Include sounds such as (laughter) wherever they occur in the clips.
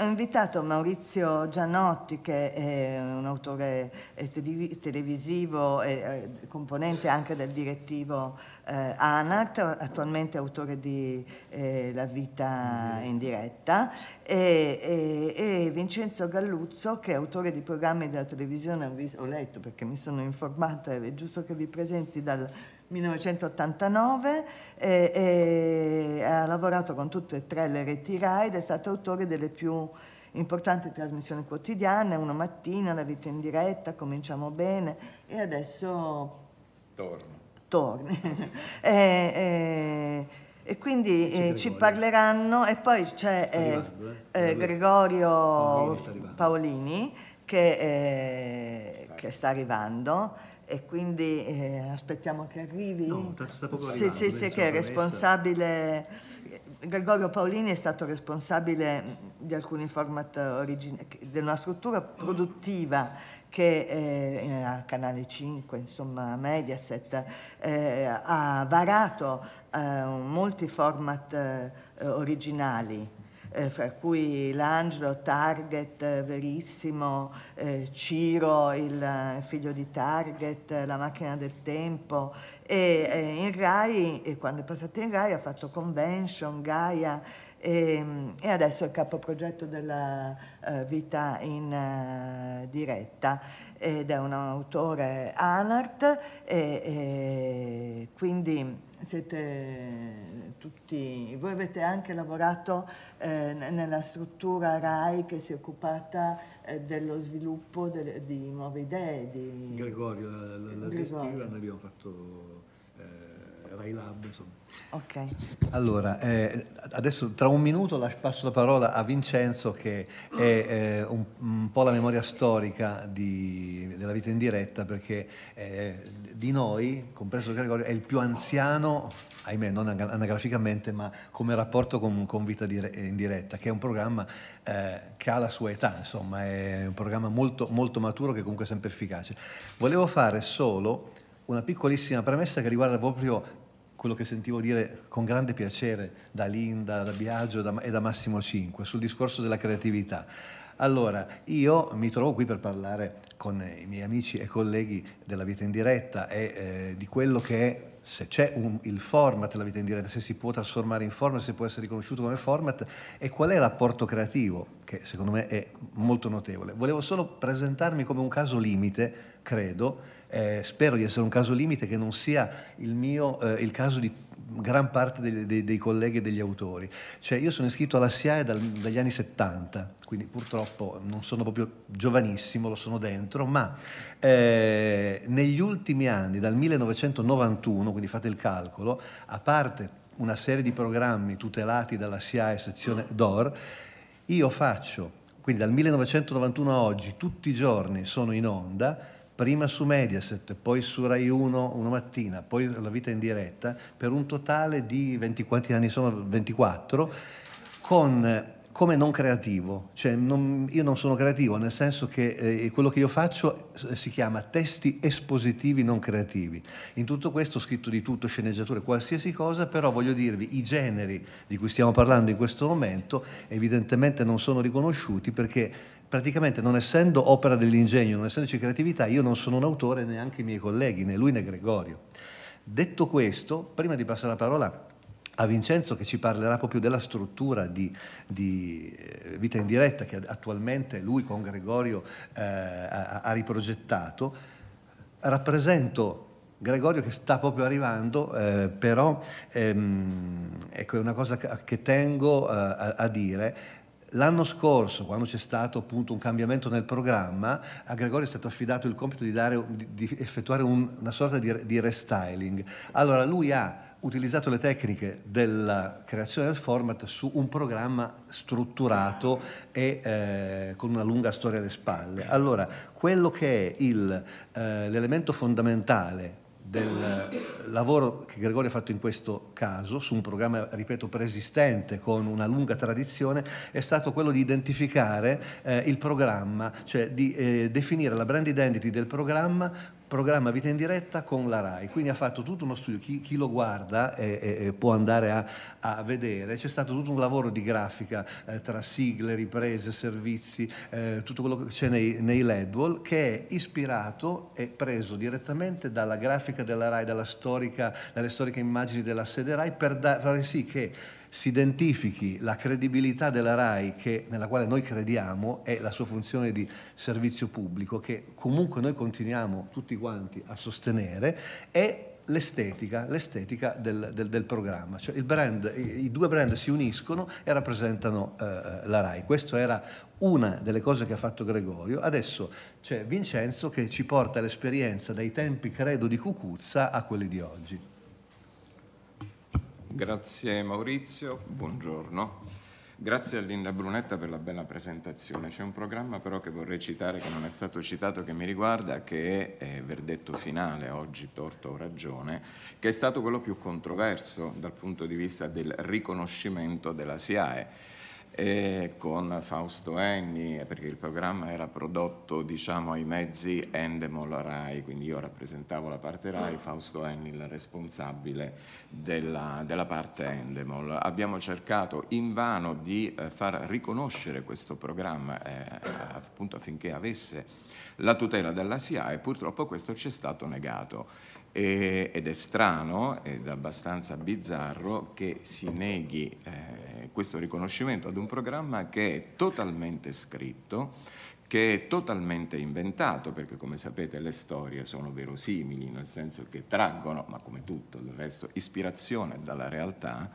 Ho invitato Maurizio Gianotti, che è un autore eh, televisivo e eh, componente anche del direttivo eh, ANAT, attualmente autore di eh, La vita in diretta, e, e, e, Vincenzo Galluzzo, che è autore di programmi della televisione, ho, visto, ho letto perché mi sono informata, è giusto che vi presenti dal 1989, e, e ha lavorato con tutte e tre le reti RAI ed è stato autore delle più importanti trasmissioni quotidiane, Una mattina, La vita in diretta, Cominciamo bene e adesso... Torno. Torni. e, (laughs) e, eh, eh, e, quindi eh, ci parleranno e poi c'è eh, arrivato, eh? Eh, Gregorio Paolini, Paolini che, che, sta arrivando e quindi eh, aspettiamo che arrivi. No, Sì, sì, sì, che è responsabile... Gregorio Paolini è stato responsabile di alcuni format originali, di una struttura produttiva che eh, eh, a Canale 5, insomma Mediaset, eh, ha varato eh, molti format eh, originali eh, fra cui L'Angelo, Target, eh, Verissimo, eh, Ciro, il eh, figlio di Target, eh, La macchina del tempo e eh, in Rai, e quando è passato in Rai ha fatto Convention, Gaia e, ehm, e adesso è capoprogetto della uh, vita in uh, diretta ed è un autore anart e, e quindi siete tutti, voi avete anche lavorato eh, nella struttura RAI che si è occupata eh, dello sviluppo de, di nuove idee. Di... Gregorio, la, la, la Gregorio. abbiamo fatto Rai Lab. Insomma. Ok. Allora, eh, adesso tra un minuto passo la parola a Vincenzo che è eh, un, un, po' la memoria storica di, della vita in diretta perché eh, di noi, compreso Gregorio, è il più anziano, ahimè non anagraficamente, ma come rapporto con, con Vita in diretta, che è un programma eh, che ha la sua età, insomma, è un programma molto, molto maturo che comunque è sempre efficace. Volevo fare solo una piccolissima premessa che riguarda proprio quello che sentivo dire con grande piacere da Linda, da Biagio da, e da Massimo Cinque sul discorso della creatività. Allora, io mi trovo qui per parlare con i miei amici e colleghi della vita in diretta e eh, di quello che è se c'è un, il format della vita in diretta, se si può trasformare in format, se può essere riconosciuto come format e qual è l'apporto creativo, che secondo me è molto notevole. Volevo solo presentarmi come un caso limite, credo, eh, spero di essere un caso limite che non sia il mio, eh, il caso di gran parte dei, dei, dei, colleghi e degli autori. Cioè io sono iscritto alla SIAE dal, dagli anni 70, quindi purtroppo non sono proprio giovanissimo, lo sono dentro, ma eh, negli ultimi anni, dal 1991, quindi fate il calcolo, a parte una serie di programmi tutelati dalla SIAE sezione DOR, io faccio, quindi dal 1991 a oggi, tutti i giorni sono in onda, prima su Mediaset, poi su Rai 1 una mattina, poi La vita in diretta, per un totale di 24 anni, sono 24, con, come non creativo. Cioè non, io non sono creativo, nel senso che eh, quello che io faccio eh, si chiama testi espositivi non creativi. In tutto questo ho scritto di tutto, sceneggiature, qualsiasi cosa, però voglio dirvi, i generi di cui stiamo parlando in questo momento evidentemente non sono riconosciuti perché praticamente non essendo opera dell'ingegno, non essendoci creatività, io non sono un autore neanche i miei colleghi, né lui né Gregorio. Detto questo, prima di passare la parola a Vincenzo che ci parlerà proprio della struttura di, di eh, Vita in diretta che attualmente lui con Gregorio eh, ha, ha riprogettato, rappresento Gregorio che sta proprio arrivando, eh, però ehm, ecco, è una cosa che tengo eh, a, a, dire. L'anno scorso, quando c'è stato appunto un cambiamento nel programma, a Gregorio è stato affidato il compito di, dare, di effettuare un, una sorta di, di restyling. Allora lui ha utilizzato le tecniche della creazione del format su un programma strutturato e eh, con una lunga storia alle spalle. Allora, quello che è il, eh, l'elemento fondamentale del lavoro che Gregorio ha fatto in questo caso, su un programma, ripeto, preesistente, con una lunga tradizione, è stato quello di identificare eh, il programma, cioè di eh, definire la brand identity del programma programma Vita in diretta con la RAI, quindi ha fatto tutto uno studio, chi, chi lo guarda eh, eh, può andare a, a vedere, c'è stato tutto un lavoro di grafica eh, tra sigle, riprese, servizi, eh, tutto quello che c'è nei, nei LEDWall che è ispirato e preso direttamente dalla grafica della RAI, dalla storica, dalle storiche immagini della sede RAI per fare sì che si identifichi la credibilità della RAI che, nella quale noi crediamo e la sua funzione di servizio pubblico che comunque noi continuiamo tutti quanti a sostenere e l'estetica, l'estetica del, del, del, programma. Cioè brand, i, due brand si uniscono e rappresentano eh, eh la RAI. Questa era una delle cose che ha fatto Gregorio. Adesso c'è Vincenzo che ci porta l'esperienza dai tempi, credo, di Cucuzza a quelli di oggi. Grazie Maurizio, buongiorno. Grazie a Linda Brunetta per la bella presentazione. C'è un programma però che vorrei citare che non è stato citato, che mi riguarda, che è verdetto finale, oggi torto o ragione, che è stato quello più controverso dal punto di vista del riconoscimento della SIAE e con Fausto Enni, perché il programma era prodotto diciamo, ai mezzi Endemol Rai, quindi io rappresentavo la parte Rai, Fausto Enni il responsabile della, della parte Endemol. Abbiamo cercato invano di eh, far riconoscere questo programma eh, appunto affinché avesse la tutela della SIA e purtroppo questo ci è stato negato. E, ed è strano ed abbastanza bizzarro che si neghi eh, questo riconoscimento ad un programma che è totalmente scritto, che è totalmente inventato, perché come sapete le storie sono verosimili, nel senso che traggono, ma come tutto il resto, ispirazione dalla realtà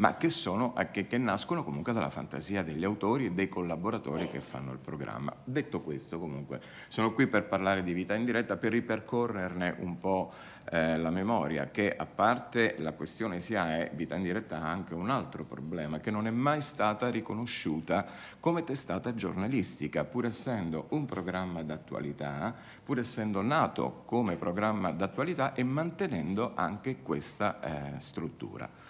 ma che, sono, che, che, nascono comunque dalla fantasia degli autori e dei collaboratori che fanno il programma. Detto questo, comunque, sono qui per parlare di vita in diretta, per ripercorrerne un po' eh, la memoria, che a parte la questione SIAE, vita in diretta ha anche un altro problema, che non è mai stata riconosciuta come testata giornalistica, pur essendo un programma d'attualità, pur essendo nato come programma d'attualità e mantenendo anche questa eh, struttura.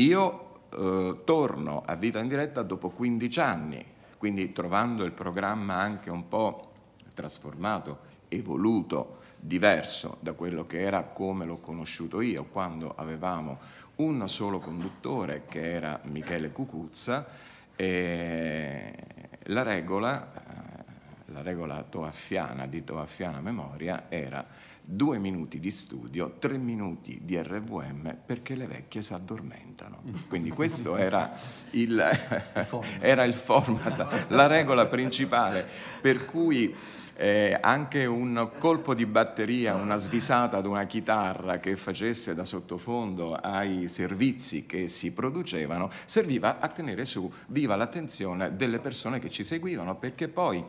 Io eh, torno a Vita in diretta dopo 15 anni, quindi trovando il programma anche un po' trasformato, evoluto, diverso da quello che era come l'ho conosciuto io quando avevamo un solo conduttore che era Michele Cucuzza e la regola, eh, la regola toaffiana, di toaffiana memoria era due minuti di studio, tre minuti di RVM perché le vecchie si addormentano. Quindi questo era il, (laughs) era il format, la regola principale per cui eh, anche un colpo di batteria, una svisata ad una chitarra che facesse da sottofondo ai servizi che si producevano, serviva a tenere su viva l'attenzione delle persone che ci seguivano, perché poi,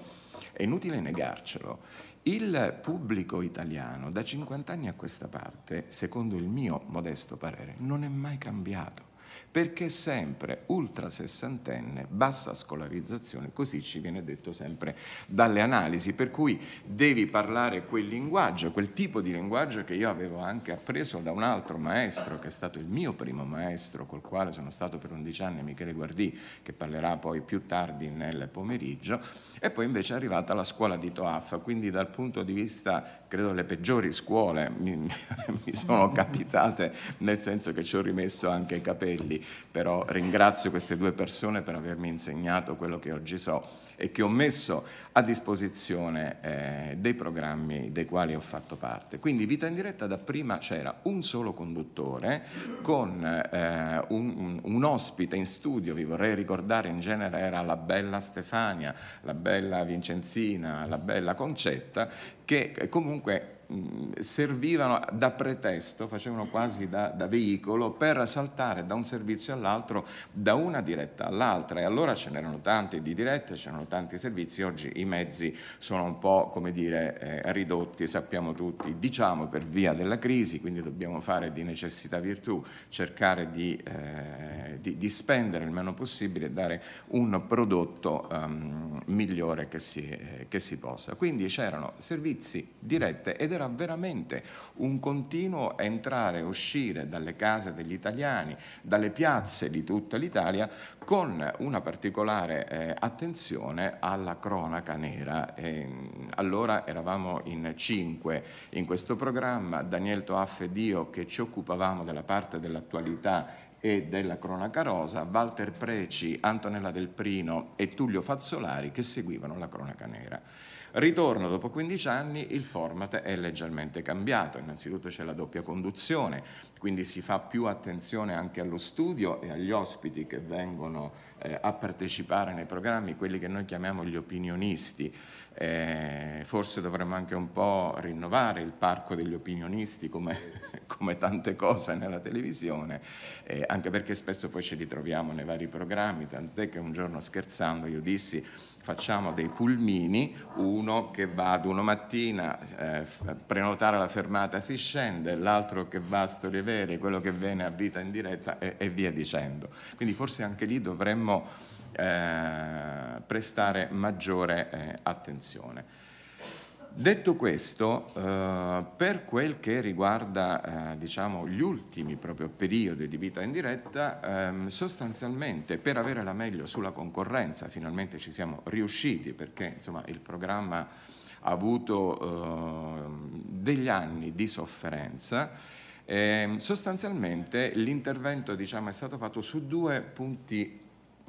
è inutile negarcelo, il pubblico italiano da 50 anni a questa parte, secondo il mio modesto parere, non è mai cambiato perché è sempre ultra sessantenne, bassa scolarizzazione, così ci viene detto sempre dalle analisi, per cui devi parlare quel linguaggio, quel tipo di linguaggio che io avevo anche appreso da un altro maestro, che è stato il mio primo maestro, col quale sono stato per 11 anni, Michele Guardì, che parlerà poi più tardi nel pomeriggio e poi invece è arrivata la scuola di Toaf, quindi dal punto di vista, credo, le peggiori scuole (laughs) mi, mi sono capitate, nel senso che ci ho rimesso anche i capelli, però ringrazio queste due persone per avermi insegnato quello che oggi so e che ho messo a disposizione eh, dei programmi dei quali ho fatto parte. Quindi Vita in diretta da prima c'era un solo conduttore con eh, un, un, un ospite in studio, vi vorrei ricordare, in genere era la bella Stefania, la bella bella Vincenzina, la bella Concetta, che comunque Mm, servivano da pretesto, facevano quasi da, da, veicolo per saltare da un servizio all'altro, da una diretta all'altra. E allora ce n'erano tanti di dirette, c'erano tanti servizi, oggi i mezzi sono un po' come dire eh, ridotti, sappiamo tutti, diciamo per via della crisi, quindi dobbiamo fare di necessità virtù, cercare di, eh, di, di spendere il meno possibile e dare un prodotto um, migliore che si, eh, che si possa. Quindi c'erano servizi dirette ed erano c'era veramente un continuo entrare e uscire dalle case degli italiani, dalle piazze di tutta l'Italia, con una particolare eh, attenzione alla cronaca nera. E, mm, allora eravamo in cinque in questo programma, Daniel Toaff ed io che ci occupavamo della parte dell'attualità e della cronaca rosa, Walter Preci, Antonella Del Prino e Tullio Fazzolari che seguivano la cronaca nera. Ritorno dopo 15 anni, il format è leggermente cambiato, innanzitutto c'è la doppia conduzione, quindi si fa più attenzione anche allo studio e agli ospiti che vengono eh, a partecipare nei programmi, quelli che noi chiamiamo gli opinionisti. Eh, forse dovremmo anche un po' rinnovare il parco degli opinionisti come, (laughs) come tante cose nella televisione, eh, anche perché spesso poi ci ritroviamo nei vari programmi, tant'è che un giorno scherzando io dissi facciamo dei pulmini, uno che va ad una mattina eh, prenotare la fermata si scende, l'altro che va a Storievere, quello che viene a vita in diretta e, e via dicendo. Quindi forse anche lì dovremmo eh, prestare maggiore eh, attenzione detto questo, eh, per quel che riguarda eh, diciamo, gli ultimi proprio periodi di vita in diretta, ehm, sostanzialmente per avere la meglio sulla concorrenza, finalmente ci siamo riusciti perché insomma, il programma ha avuto ehm, degli anni di sofferenza. Ehm, sostanzialmente l'intervento diciamo, è stato fatto su due punti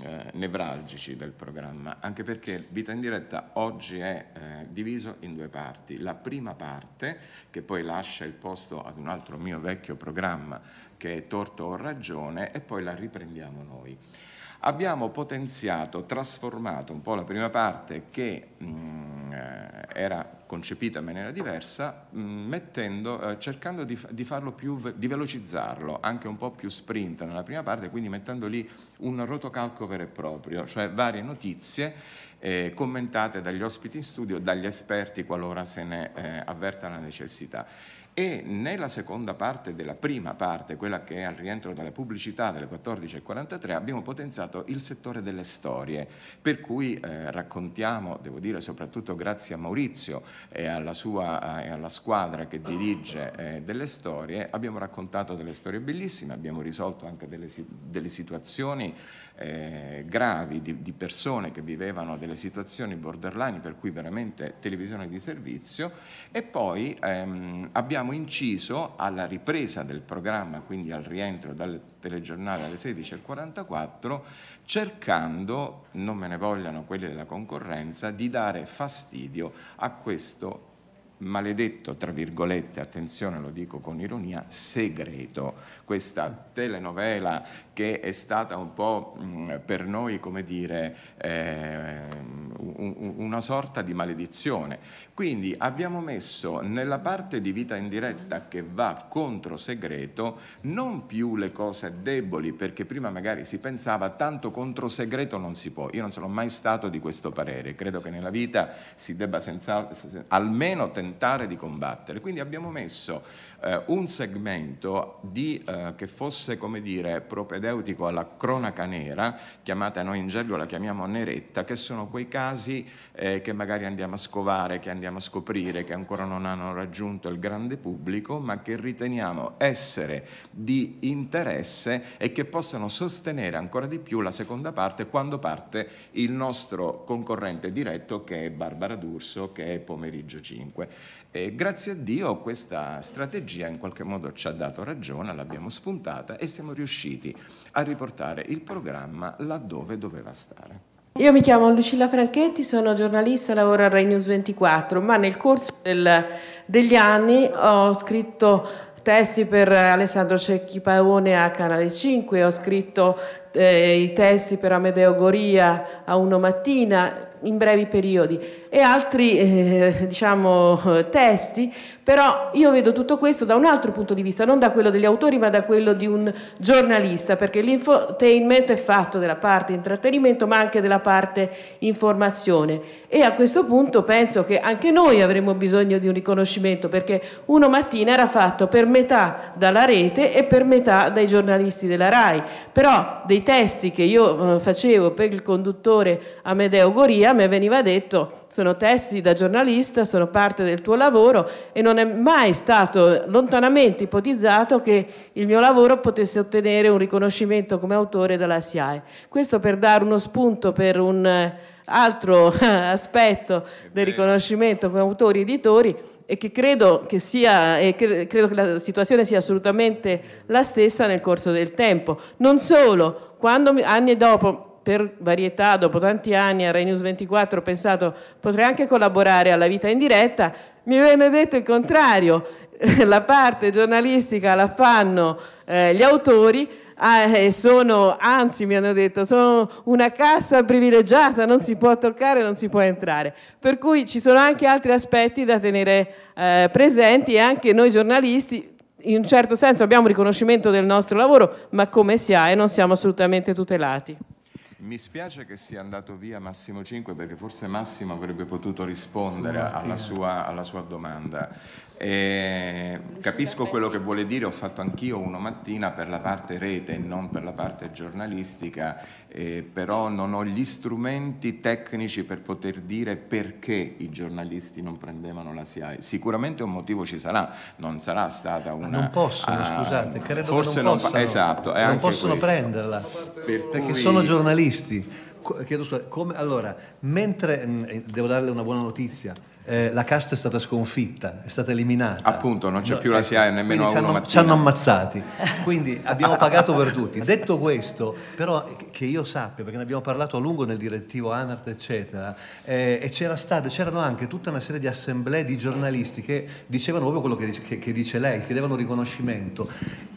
eh, nevralgici del programma, anche perché Vita in diretta oggi è eh, diviso in due parti. La prima parte, che poi lascia il posto ad un altro mio vecchio programma che è Torto o Ragione, e poi la riprendiamo noi. Abbiamo potenziato, trasformato un po' la prima parte che mh, mm, eh, era concepita in maniera diversa, mm, mettendo, eh, cercando di, di, farlo più, di velocizzarlo, anche un po' più sprint nella prima parte, quindi mettendo lì un rotocalco vero e proprio, cioè varie notizie eh, commentate dagli ospiti in studio, dagli esperti qualora se ne eh, avverta la necessità. E nella seconda parte della prima parte, quella che è al rientro dalle pubblicità delle 14.43, abbiamo potenziato il settore delle storie, per cui eh, raccontiamo, devo dire soprattutto grazie a Maurizio, e alla, sua, eh, e alla squadra che dirige eh, delle storie, abbiamo raccontato delle storie bellissime, abbiamo risolto anche delle, delle situazioni eh, gravi di, di, persone che vivevano delle situazioni borderline per cui veramente televisione di servizio e poi ehm, abbiamo inciso alla ripresa del programma, quindi al rientro dal telegiornale alle 16.44, cercando, non me ne vogliano quelli della concorrenza, di dare fastidio a questo maledetto, tra virgolette, attenzione lo dico con ironia, segreto, questa telenovela che è stata un po' mm, per noi, come dire, eh, una sorta di maledizione. Quindi abbiamo messo nella parte di vita in diretta che va contro segreto non più le cose deboli, perché prima magari si pensava tanto contro segreto non si può. Io non sono mai stato di questo parere, credo che nella vita si debba senza, almeno tentare tentare di combattere. Quindi abbiamo messo eh, un segmento di, eh, che fosse, come dire, propedeutico alla cronaca nera, chiamata noi in gergo la chiamiamo neretta, che sono quei casi eh, che magari andiamo a scovare, che andiamo a scoprire, che ancora non hanno raggiunto il grande pubblico, ma che riteniamo essere di interesse e che possano sostenere ancora di più la seconda parte quando parte il nostro concorrente diretto che è Barbara D'Urso, che è Pomeriggio 5. E grazie a Dio questa strategia in qualche modo ci ha dato ragione, l'abbiamo spuntata e siamo riusciti a riportare il programma laddove doveva stare. Io mi chiamo Lucilla Franchetti, sono giornalista, lavoro a Rai News 24, ma nel corso del, degli anni ho scritto testi per Alessandro Cecchi Paone a Canale 5, ho scritto eh, i testi per Amedeo Goria a Uno Mattina, in brevi periodi e altri eh, diciamo, testi, però io vedo tutto questo da un altro punto di vista, non da quello degli autori ma da quello di un giornalista, perché l'infotainment è fatto della parte intrattenimento ma anche della parte informazione e a questo punto penso che anche noi avremmo bisogno di un riconoscimento perché uno mattina era fatto per metà dalla rete e per metà dai giornalisti della RAI, però dei testi che io eh, facevo per il conduttore Amedeo Goria a me veniva detto sono testi da giornalista, sono parte del tuo lavoro e non è mai stato lontanamente ipotizzato che il mio lavoro potesse ottenere un riconoscimento come autore dalla SIAE. Questo per dare uno spunto per un eh, altro (laughs) aspetto del riconoscimento come autori editori e che credo che, sia, credo che la situazione sia assolutamente la stessa nel corso del tempo. Non solo, quando anni dopo per varietà, dopo tanti anni a Rai News 24 ho pensato potrei anche collaborare alla vita in diretta, mi viene detto il contrario, (laughs) la parte giornalistica la fanno eh, gli autori ah, e sono, anzi mi hanno detto, sono una cassa privilegiata, non si può toccare, non si può entrare. Per cui ci sono anche altri aspetti da tenere eh, presenti e anche noi giornalisti in un certo senso abbiamo riconoscimento del nostro lavoro, ma come si ha e non siamo assolutamente tutelati. Mi spiace che sia andato via Massimo 5 perché forse Massimo avrebbe potuto rispondere alla sua, alla sua domanda. E capisco quello che vuole dire, ho fatto anch'io uno mattina per la parte rete e non per la parte giornalistica, eh, però non ho gli strumenti tecnici per poter dire perché i giornalisti non prendevano la SIAE. Sicuramente un motivo ci sarà, non sarà stata una... Ma non possono, ah, scusate, credo forse che non, non possano, esatto, non possono prenderla, perché cui... sono giornalisti giornalisti. Chiedo scusa, come, allora, mentre, mm, eh, devo darle una buona notizia, eh, la casta è stata sconfitta, è stata eliminata. Appunto, non c'è no, più la SIAE ecco, nemmeno a una Ci hanno ammazzati, quindi abbiamo pagato per tutti. (laughs) Detto questo, però eh, che io sappia, perché ne abbiamo parlato a lungo nel direttivo ANART, eccetera, eh, e c'era stato, c'erano anche tutta una serie di assemblee di giornalisti che dicevano proprio quello che dice, che, che dice lei, chiedevano riconoscimento.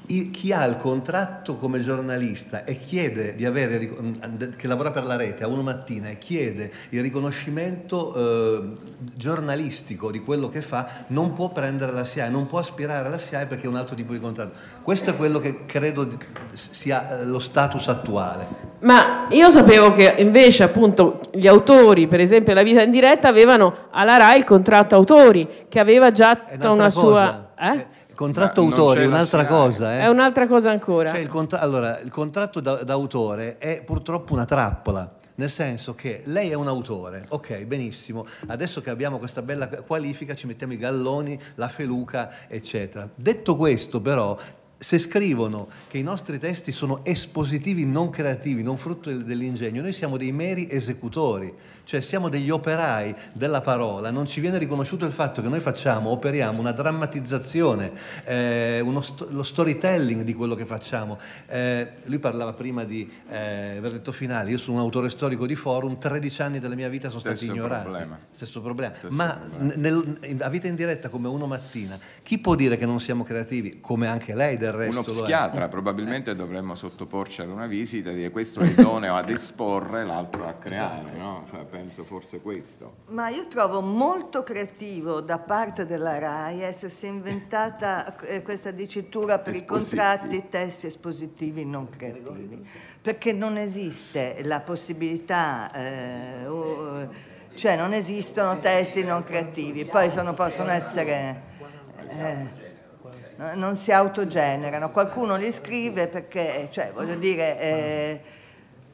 I, chi ha il contratto come giornalista e chiede di avere, mm, che lavora per la rete a uno mattina e chiede il riconoscimento eh, giornalistico, giornalistico di quello che fa non può prendere la SIAE, non può aspirare alla SIAE perché è un altro tipo di contratto. Questo è quello che credo sia eh, lo status attuale. Ma io sapevo che invece appunto gli autori, per esempio La vita in diretta, avevano alla RAI il contratto autori che aveva già tutta una cosa. sua... Eh? eh contratto Ma autore è un'altra cosa. Eh. È un'altra cosa ancora. Cioè, il contra- allora, il contratto da- d'autore è purtroppo una trappola nel senso che lei è un autore, ok, benissimo, adesso che abbiamo questa bella qualifica ci mettiamo i galloni, la feluca, eccetera. Detto questo però, se scrivono che i nostri testi sono espositivi non creativi, non frutto dell'ingegno, noi siamo dei meri esecutori, cioè siamo degli operai della parola, non ci viene riconosciuto il fatto che noi facciamo, operiamo una drammatizzazione, eh, sto- lo storytelling di quello che facciamo. Eh, lui parlava prima di eh, verdetto finale, io sono un autore storico di forum, 13 anni della mia vita sono Stesso stati ignorati. Problema. Stesso problema. Stesso Ma problema. Nel, a vita in diretta come uno mattina, chi può dire che non siamo creativi? Come anche lei del resto. Uno psichiatra, probabilmente eh. dovremmo sottoporci ad una visita e dire questo è idoneo ad esporre, l'altro a creare, esatto. no? cioè, penso forse questo. Ma io trovo molto creativo da parte della RAI essersi inventata (laughs) eh, questa dicitura per espositivi. i contratti, testi espositivi non creativi, perché non esiste la possibilità... Eh, o, cioè non esistono testi non creativi, poi sono, possono essere... Eh, non si autogenerano. Qualcuno li scrive perché, cioè, voglio dire, eh,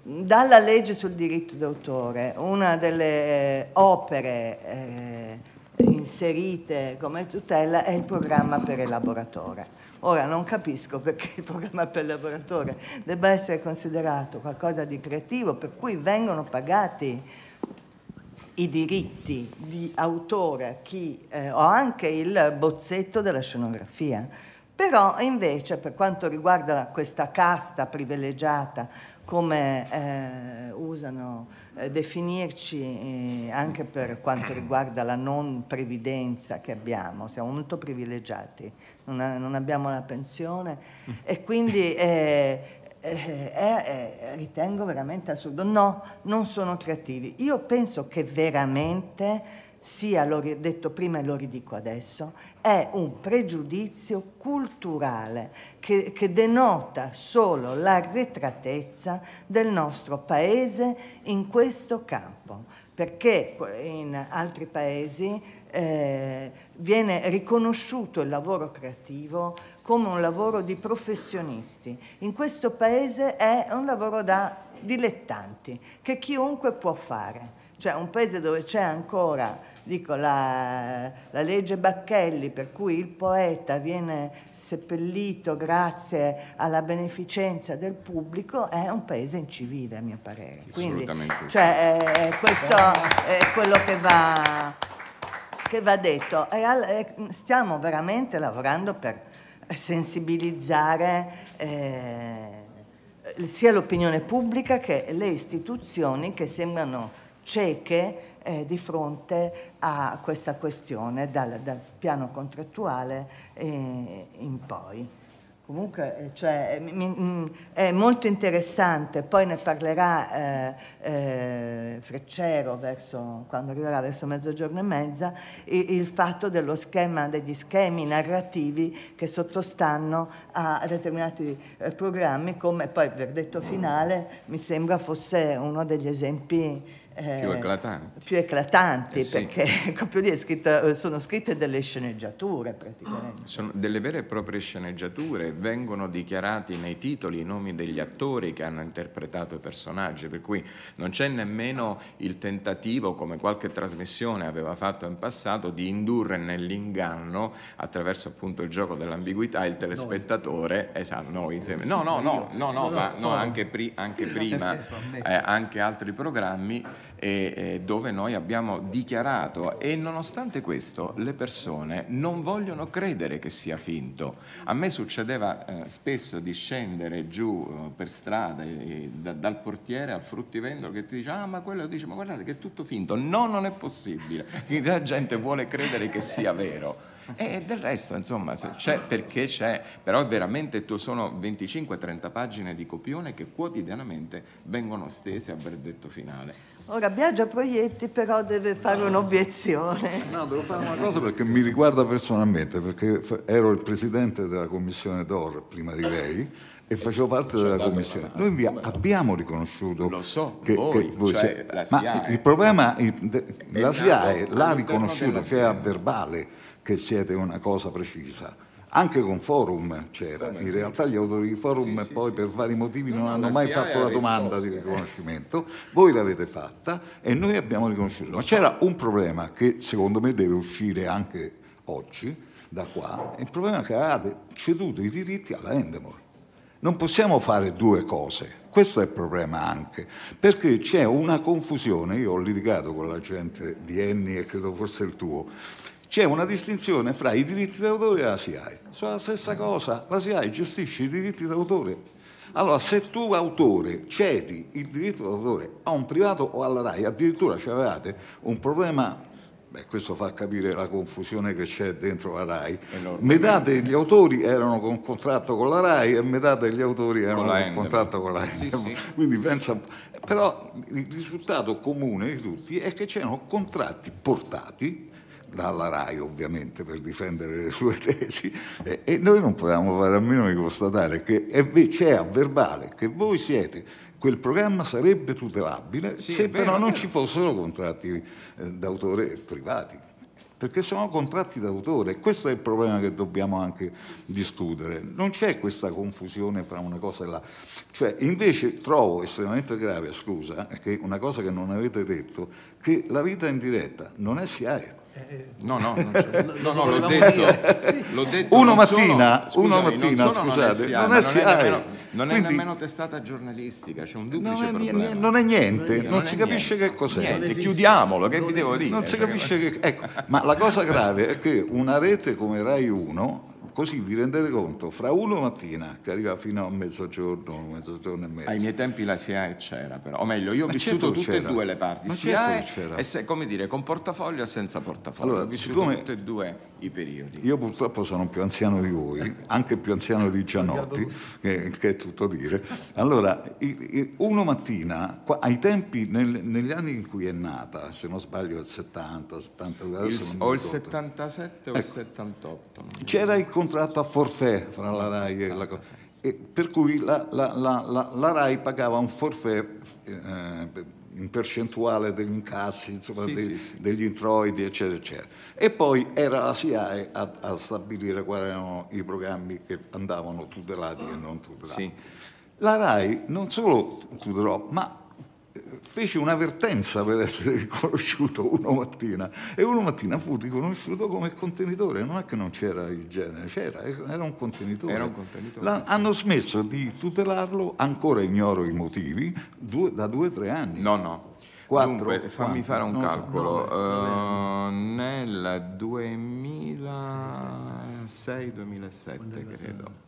dalla legge sul diritto d'autore, una delle eh, opere eh, inserite come tutela è il programma per elaboratore. Ora non capisco perché il programma per elaboratore debba essere considerato qualcosa di creativo per cui vengono pagati i diritti di autore a chi, eh, ho anche il bozzetto della scenografia. Però invece per quanto riguarda questa casta privilegiata, come eh, usano eh, definirci eh, anche per quanto riguarda la non previdenza che abbiamo, siamo molto privilegiati, non, non abbiamo la pensione e quindi eh, eh, eh, eh, ritengo veramente assurdo. No, non sono creativi. Io penso che veramente sia, l'ho detto prima e lo ridico adesso, è un pregiudizio culturale che, che denota solo l'arretratezza del nostro paese in questo campo, perché in altri paesi eh, viene riconosciuto il lavoro creativo come un lavoro di professionisti. In questo paese è un lavoro da dilettanti, che chiunque può fare. Cioè un paese dove c'è ancora dico, la, la, legge Bacchelli per cui il poeta viene seppellito grazie alla beneficenza del pubblico è un paese incivile a mio parere. Quindi, cioè, eh, eh, questo è quello che va, che va detto. E, eh, stiamo veramente lavorando per sensibilizzare eh, sia l'opinione pubblica che le istituzioni che sembrano cieche eh, di fronte a questa questione dal, dal piano contrattuale eh, in poi. Comunque eh, cioè, mm, è molto interessante, poi ne parlerà eh, eh, Freccero verso, quando arriverà verso mezzogiorno e mezza, il, fatto dello schema, degli schemi narrativi che sottostanno a, determinati eh, programmi, come poi il verdetto finale mi sembra fosse uno degli esempi eh, più eclatanti. Più eclatanti, eh, sì. perché proprio lì scritta, sono scritte delle sceneggiature praticamente. Sono delle vere e proprie sceneggiature, vengono dichiarati nei titoli i nomi degli attori che hanno interpretato i personaggi, per cui non c'è nemmeno il tentativo, come qualche trasmissione aveva fatto in passato, di indurre nell'inganno, attraverso appunto il gioco dell'ambiguità, il telespettatore, noi. esatto, noi insieme. No, no, no, no, no, no, no, no, no, no anche, pri anche (laughs) prima, eh, anche altri programmi e, dove noi abbiamo dichiarato e nonostante questo le persone non vogliono credere che sia finto. A me succedeva eh, spesso di scendere giù eh, per strada e, da, dal portiere al fruttivendolo che ti dice ah ma quello dice ma guardate che è tutto finto. No, non è possibile. (laughs) La gente vuole credere che sia vero. E del resto, insomma, c'è perché c'è, però è veramente sono 25-30 pagine di copione che quotidianamente vengono stese a verdetto finale. Ora Biagio Proietti però deve fare un'obiezione. No, devo fare una cosa perché mi riguarda personalmente, perché ero il presidente della commissione d'Or prima di lei e facevo parte della commissione. Noi vi abbiamo riconosciuto Lo so, che, voi, che voi cioè, siete, ma il problema è, la SIAE l'ha riconosciuto che è a verbale che siete una cosa precisa anche con forum c'era, in realtà gli autori di forum sì, poi sì, per sì. vari motivi no, non hanno mai fatto eh, la domanda risposta. di eh. riconoscimento, voi l'avete fatta e noi abbiamo riconosciuto. Ma c'era un problema che secondo me deve uscire anche oggi da qua, il problema è che avevate ceduto i diritti alla Endemol. Non possiamo fare due cose, questo è il problema anche, perché c'è una confusione, io ho litigato con la gente di Enni e credo forse il tuo, c'è una distinzione fra i diritti d'autore e la SIAE. Sono la stessa cosa, la SIAE gestisce i diritti d'autore. Allora, se tu autore cedi il diritto d'autore a un privato o alla RAI, addirittura c'avevate un problema, beh, questo fa capire la confusione che c'è dentro la RAI, metà degli autori erano con contratto con la RAI e metà degli autori erano con, con contratto con la RAI. Sì, sì. Quindi pensa, però il risultato comune di tutti è che c'erano contratti portati dalla RAI ovviamente per difendere le sue (laughs) tesi, e noi non potevamo fare a meno di constatare che c'è a verbale che voi siete quel programma sarebbe tutelabile sì, se vero, però non ci fossero contratti eh, d'autore privati, perché sono contratti d'autore. Questo è il problema che dobbiamo anche discutere. Non c'è questa confusione fra una cosa e l'altra. Cioè, invece trovo estremamente grave, scusa, eh, che una cosa che non avete detto, che la vita in diretta non è SIAE. Eh, eh. No, no, non (laughs) no, no l'ho, detto, l'ho detto. Uno mattina, sono, uno mattina non sono, scusate, non è non, è nemmeno, non Quindi, è nemmeno testata giornalistica, c'è un duplice non è, problema. Non è niente, non, non si capisce che cos'è. Niente, chiudiamolo, che vi devo dire? Non si capisce che... Ecco, ma la cosa grave è che una rete come Rai 1 Così vi rendete conto, fra uno mattina che arriva fino a mezzogiorno, mezzogiorno e mezzo. Ai miei tempi la SIAE c'era però, o meglio io ho Ma vissuto certo tutte e due le parti, Ma SIAE certo e se, come dire con portafoglio e senza portafoglio, allora, ho vissuto siccome... e due i periodi. Io purtroppo sono più anziano di voi, (laughs) anche più anziano di Gianotti, che, che, è tutto dire. Allora, uno mattina, ai tempi, nel, negli anni in cui è nata, se non sbaglio il 70, 70 il, o il 77 o ecco, il 78. C'era il contatto contratto a forfè fra la RAI e la cosa. E per cui la, la, la, la, RAI pagava un forfè eh, in percentuale degli incassi, insomma, sì, dei, sì, sì. degli introiti, eccetera, eccetera. E poi era la SIAE a, a, stabilire quali erano i programmi che andavano tutelati e non tutelati. La RAI non solo tutelò, ma fece un'avvertenza per essere (laughs) riconosciuto uno mattina e uno mattina fu riconosciuto come contenitore, non è che non c'era il genere, c'era, era un contenitore. Era un contenitore. La, hanno smesso di tutelarlo, ancora ignoro i motivi, due, da due o tre anni. No, no. Quattro, Dunque, fammi fare un calcolo. So, no, uh, nel 2006-2007 credo.